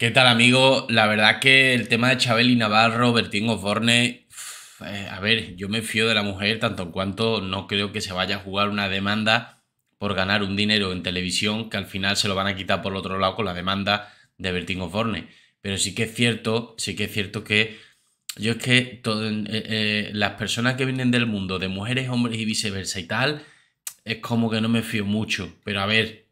¿Qué tal, amigo? La verdad que el tema de Chabeli Navarro, Bertín Osborne, eh, a ver, yo me fío de la mujer tanto en cuanto no creo que se vaya a jugar una demanda por ganar un dinero en televisión que al final se lo van a quitar por el otro lado con la demanda de Bertín Osborne. Pero sí que es cierto, sí que es cierto que yo es que todo, eh, eh, las personas que vienen del mundo, de mujeres, hombres y viceversa y tal, es como que no me fío mucho. Pero a ver,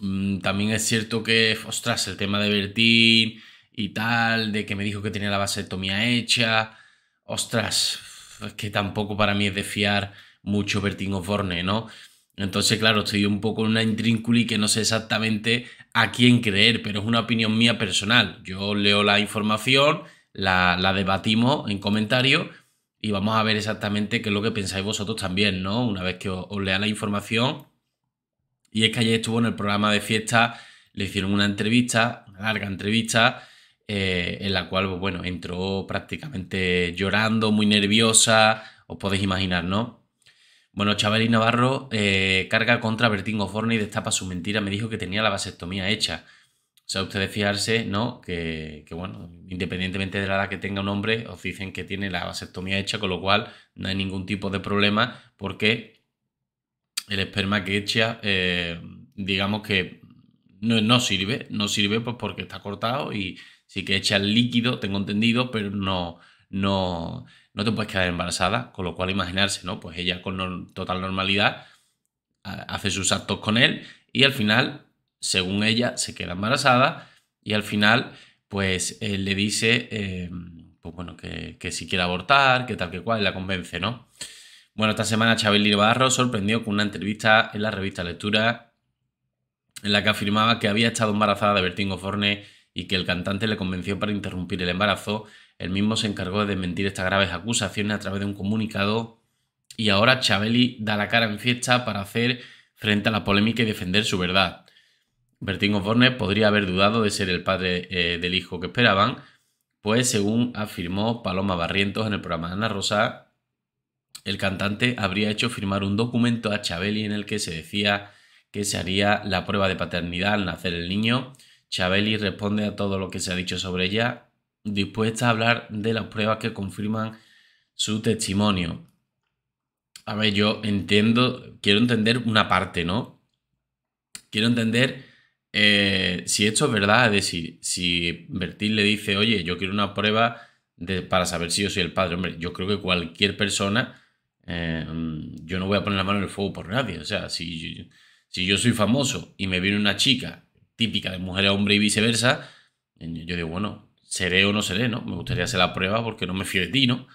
Mm, también es cierto que, ostras, el tema de Bertín y tal, de que me dijo que tenía la vasectomía hecha, ostras, es que tampoco para mí es de fiar mucho Bertín Osborne, ¿no? Entonces, claro, estoy un poco en una intrínculi que no sé exactamente a quién creer, pero es una opinión mía personal. Yo leo la información, la, debatimos en comentarios y vamos a ver exactamente qué es lo que pensáis vosotros también, ¿no? Una vez que os, os lea la información, y es que ayer estuvo en el programa de fiesta, le hicieron una entrevista, una larga entrevista, eh, en la cual, pues, bueno, entró prácticamente llorando, muy nerviosa, os podéis imaginar, ¿no? Bueno, Chabeli Navarro eh, carga contra Bertín Forney, y destapa su mentira. Me dijo que tenía la vasectomía hecha. O sea, ustedes fiarse, ¿no? Que, bueno, independientemente de la edad que tenga un hombre, os dicen que tiene la vasectomía hecha, con lo cual no hay ningún tipo de problema porque el esperma que echa, eh, digamos que no, sirve, no sirve pues porque está cortado y sí que echa el líquido, tengo entendido, pero no, no, no te puedes quedar embarazada, con lo cual imaginarse, ¿no? Pues ella con total normalidad hace sus actos con él y al final, según ella, se queda embarazada y al final, pues él le dice, eh, pues bueno, que, que si quiere abortar, que tal que cual, y la convence, ¿no? Bueno, esta semana Chabeli Barro sorprendió con una entrevista en la revista Lectura en la que afirmaba que había estado embarazada de Bertín Forne y que el cantante le convenció para interrumpir el embarazo. El mismo se encargó de desmentir estas graves acusaciones a través de un comunicado y ahora Chabeli da la cara en fiesta para hacer frente a la polémica y defender su verdad. Bertín Osborne podría haber dudado de ser el padre eh, del hijo que esperaban, pues según afirmó Paloma Barrientos en el programa Ana Rosa, el cantante habría hecho firmar un documento a Chabeli en el que se decía que se haría la prueba de paternidad al nacer el niño. Chabeli responde a todo lo que se ha dicho sobre ella, dispuesta a hablar de las pruebas que confirman su testimonio. A ver, yo entiendo, quiero entender una parte, ¿no? Quiero entender eh, si esto es verdad, es decir, si Bertil le dice, oye, yo quiero una prueba para saber si yo soy el padre, hombre, yo creo que cualquier persona eh, yo no voy a poner la mano en el fuego por nadie. O sea, si yo, si yo soy famoso y me viene una chica típica de mujer a hombre y viceversa, yo digo, bueno, seré o no seré, ¿no? Me gustaría hacer la prueba porque no me fío de ti, ¿no?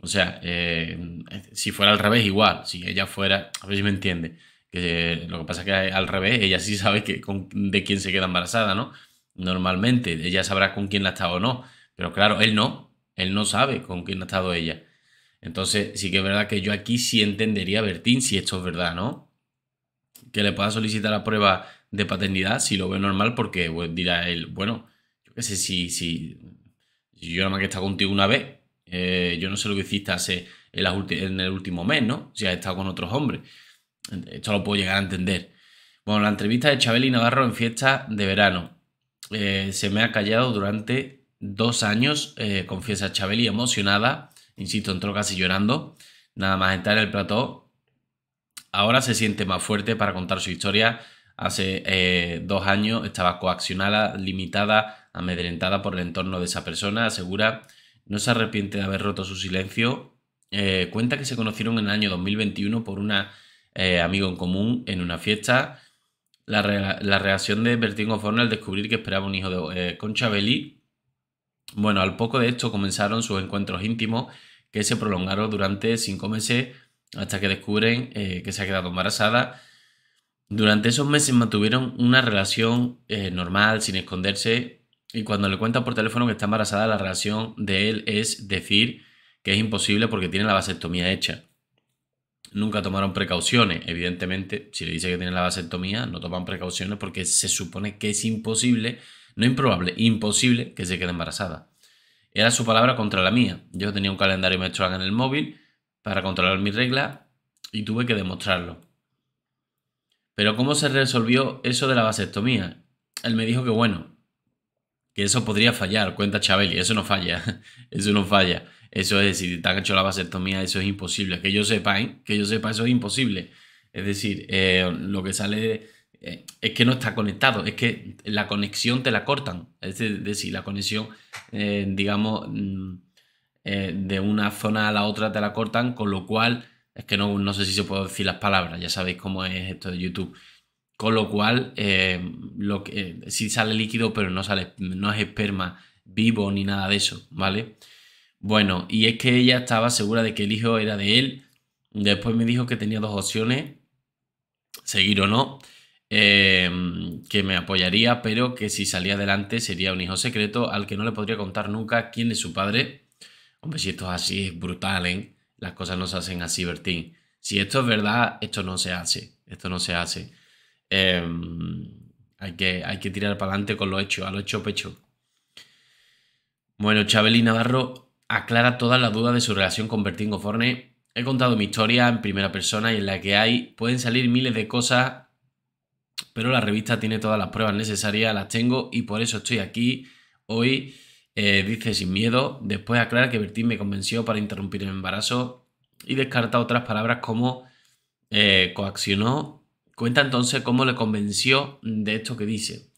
O sea, eh, si fuera al revés, igual. Si ella fuera, a ver si me entiende. Que, eh, lo que pasa es que al revés, ella sí sabe que, de quién se queda embarazada, ¿no? Normalmente, ella sabrá con quién ha estado o no. Pero claro, él no. Él no sabe con quién ha estado ella. Entonces, sí que es verdad que yo aquí sí entendería Bertín si esto es verdad, ¿no? Que le pueda solicitar la prueba de paternidad si lo ve normal, porque pues, dirá él, bueno, yo qué sé, si, si, yo nada más que estado contigo una vez, eh, yo no sé lo que hiciste hace en, el último mes, ¿no? Si has estado con otros hombres. Esto lo puedo llegar a entender. Bueno, la entrevista de Chabeli Navarro en fiesta de verano. Eh, se me ha callado durante dos años, eh, confiesa Chabeli emocionada Insisto, entró casi llorando. Nada más entrar en el plató. Ahora se siente más fuerte para contar su historia. Hace eh, dos años estaba coaccionada, limitada, amedrentada por el entorno de esa persona. Asegura, no se arrepiente de haber roto su silencio. Eh, cuenta que se conocieron en el año 2021 por un eh, amigo en común en una fiesta. La, reacción de Bertín O'Forno al descubrir que esperaba un hijo de Concha Bueno, al poco de esto comenzaron sus encuentros íntimos que se prolongaron durante cinco meses hasta que descubren eh, que se ha quedado embarazada. Durante esos meses mantuvieron una relación eh, normal, sin esconderse, y cuando le cuenta por teléfono que está embarazada, la reacción de él es decir que es imposible porque tiene la vasectomía hecha. Nunca tomaron precauciones, evidentemente, si le dice que tiene la vasectomía, no toman precauciones porque se supone que es imposible, no improbable, imposible que se quede embarazada. Era su palabra contra la mía. Yo tenía un calendario menstrual en el móvil para controlar mi regla y tuve que demostrarlo. Pero ¿cómo se resolvió eso de la vasectomía? Él me dijo que bueno, que eso podría fallar, cuenta Chabeli, eso no falla, eso no falla. Eso es, decir, te han hecho la vasectomía, eso es imposible. Que yo sepa, ¿eh? que yo sepa, eso es imposible. Es decir, eh, lo que sale eh, es que no está conectado, es que la conexión te la cortan. Es decir, la conexión, eh, digamos, mm, eh, de una zona a la otra te la cortan, con lo cual, es que no, no sé si se puedo decir las palabras, ya sabéis cómo es esto de YouTube. Con lo cual, lo que, sí sale líquido, pero no, sale, no es esperma vivo ni nada de eso, ¿vale? Bueno, y es que ella estaba segura de que el hijo era de él. Después me dijo que tenía dos opciones, seguir o no. Em, que me apoyaría, pero que si salía adelante sería un hijo secreto al que no le podría contar nunca quién es su padre. Hombre, si esto es así, es brutal, ¿eh? Las cosas no se hacen así, Bertín. Si esto es verdad, esto no se hace. Esto no se hace. Em, hay, que, hay que tirar para adelante con lo hecho, a lo hecho pecho. Bueno, Chabeli Navarro aclara todas las dudas de su relación con Bertín Goforne. He contado mi historia en primera persona y en la que hay pueden salir miles de cosas pero la revista tiene todas las pruebas necesarias, las tengo y por eso estoy aquí hoy. Eh, dice sin miedo, después aclara que Bertín me convenció para interrumpir el embarazo y descarta otras palabras como eh, coaccionó. Cuenta entonces cómo le convenció de esto que dice.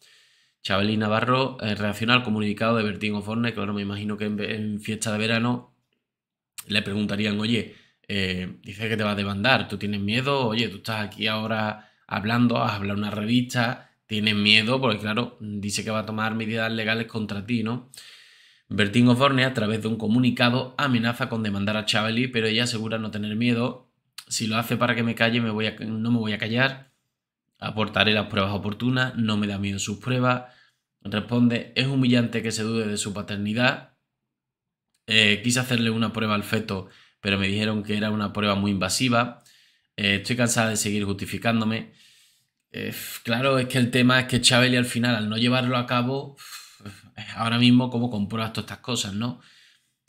Chabeli Navarro eh, reacciona al comunicado de Bertín Oforne, claro, me imagino que en, en fiesta de verano le preguntarían, oye, dice que te vas a demandar, tú tienes miedo, oye, tú estás aquí ahora hablando, hablar una revista, tiene miedo porque, claro, dice que va a tomar medidas legales contra ti, ¿no? Bertín Osborne, a través de un comunicado, amenaza con demandar a Chavely, pero ella asegura no tener miedo. Si lo hace para que me calle, me voy no me voy a callar. Aportaré las pruebas oportunas, no me da miedo sus pruebas. Responde, es humillante que se dude de su paternidad. Eh, quise hacerle una prueba al feto, pero me dijeron que era una prueba muy invasiva. Eh, estoy cansada de seguir justificándome. Eh, claro, es que el tema es que Chabeli al final, al no llevarlo a cabo, eh, ahora mismo cómo compruebas todas estas cosas, ¿no?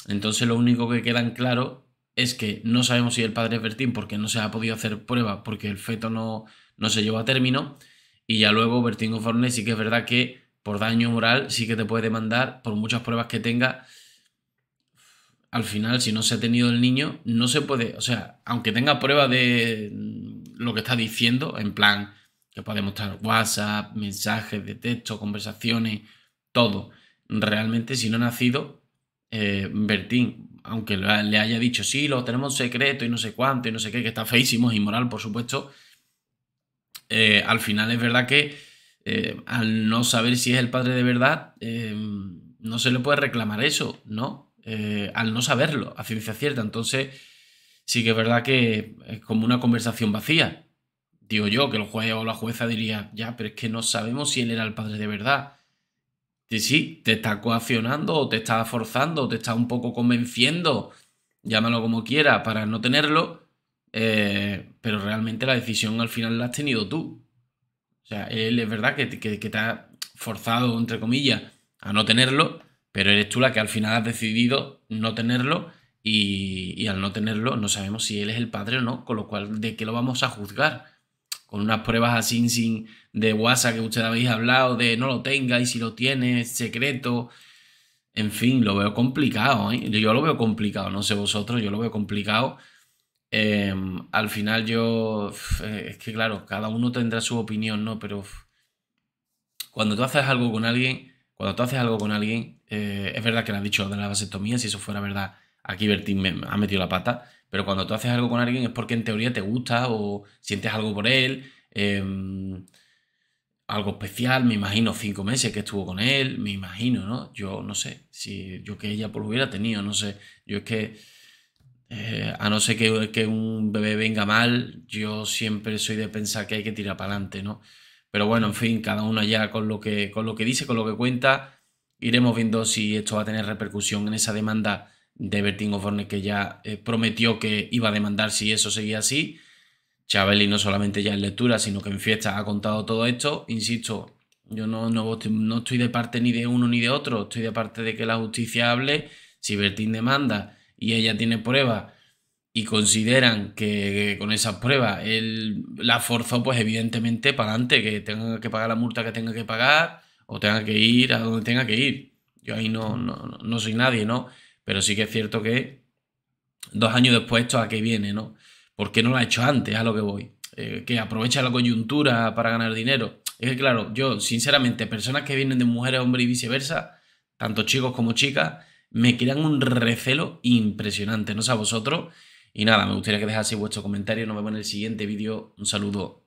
Entonces lo único que quedan claro es que no sabemos si el padre es Bertín porque no se ha podido hacer pruebas, porque el feto no, no se llevó a término y ya luego Bertín Conforme sí que es verdad que por daño moral sí que te puede demandar por muchas pruebas que tenga al final, si no se ha tenido el niño, no se puede, o sea, aunque tenga prueba de lo que está diciendo, en plan, que puede mostrar WhatsApp, mensajes de texto, conversaciones, todo. Realmente, si no ha nacido, eh, Bertín, aunque le haya dicho, sí, lo tenemos secreto y no sé cuánto y no sé qué, que está feísimo, y inmoral, por supuesto, eh, al final es verdad que eh, al no saber si es el padre de verdad, no se le puede reclamar eso, ¿no? Eh, al no saberlo, a ciencia cierta. Entonces, sí que es verdad que es como una conversación vacía. Digo yo que el juez o la jueza diría, ya, pero es que no sabemos si él era el padre de verdad. Y sí, te está coaccionando o te está forzando, o te está un poco convenciendo, llámalo como quiera, para no tenerlo, eh, pero realmente la decisión al final la has tenido tú. O sea, él es verdad que, que, que te ha forzado, entre comillas, a no tenerlo, pero eres tú la que al final has decidido no tenerlo y, al no tenerlo no sabemos si él es el padre o no, con lo cual, ¿de qué lo vamos a juzgar? Con unas pruebas así sin de WhatsApp que usted habéis hablado, de no lo tenga y si lo tiene, secreto. En fin, lo veo complicado, ¿eh? yo lo veo complicado, no sé vosotros, yo lo veo complicado. Em, al final yo, eh, es que claro, cada uno tendrá su opinión, ¿no? Pero cuando tú haces algo con alguien, cuando tú haces algo con alguien, eh, es verdad que le has dicho de la vasectomía, si eso fuera verdad, aquí Bertín me ha metido la pata, pero cuando tú haces algo con alguien es porque en teoría te gusta o sientes algo por él, em, algo especial, me imagino cinco meses que estuvo con él, me imagino, ¿no? Yo no sé, si yo que ella pues hubiera tenido, no sé, yo es que... Eh, a no ser que, que, un bebé venga mal, yo siempre soy de pensar que hay que tirar para adelante, ¿no? Pero bueno, en fin, cada uno ya con lo que, con lo que dice, con lo que cuenta, iremos viendo si esto va a tener repercusión en esa demanda de Bertín Osborne que ya eh, prometió que iba a demandar si eso seguía así. Chabeli no solamente ya en lectura, sino que en fiesta ha contado todo esto. Insisto, yo no, no, no estoy de parte ni de uno ni de otro, estoy de parte de que la justicia hable. Si Bertín demanda y ella tiene pruebas y consideran que, con esas pruebas él la forzó, pues evidentemente para adelante, que tenga que pagar la multa que tenga que pagar o tenga que ir a donde tenga que ir. Yo ahí no, no, no soy nadie, ¿no? Pero sí que es cierto que dos años después esto a qué viene, ¿no? ¿Por qué no lo ha hecho antes? A lo que voy. Eh, que aprovecha la coyuntura para ganar dinero. Es que claro, yo sinceramente, personas que vienen de mujer a hombre y viceversa, tanto chicos como chicas, me crean un recelo impresionante, no sé a vosotros, y nada, me gustaría que dejaseis vuestro comentario. Nos vemos en el siguiente vídeo. Un saludo.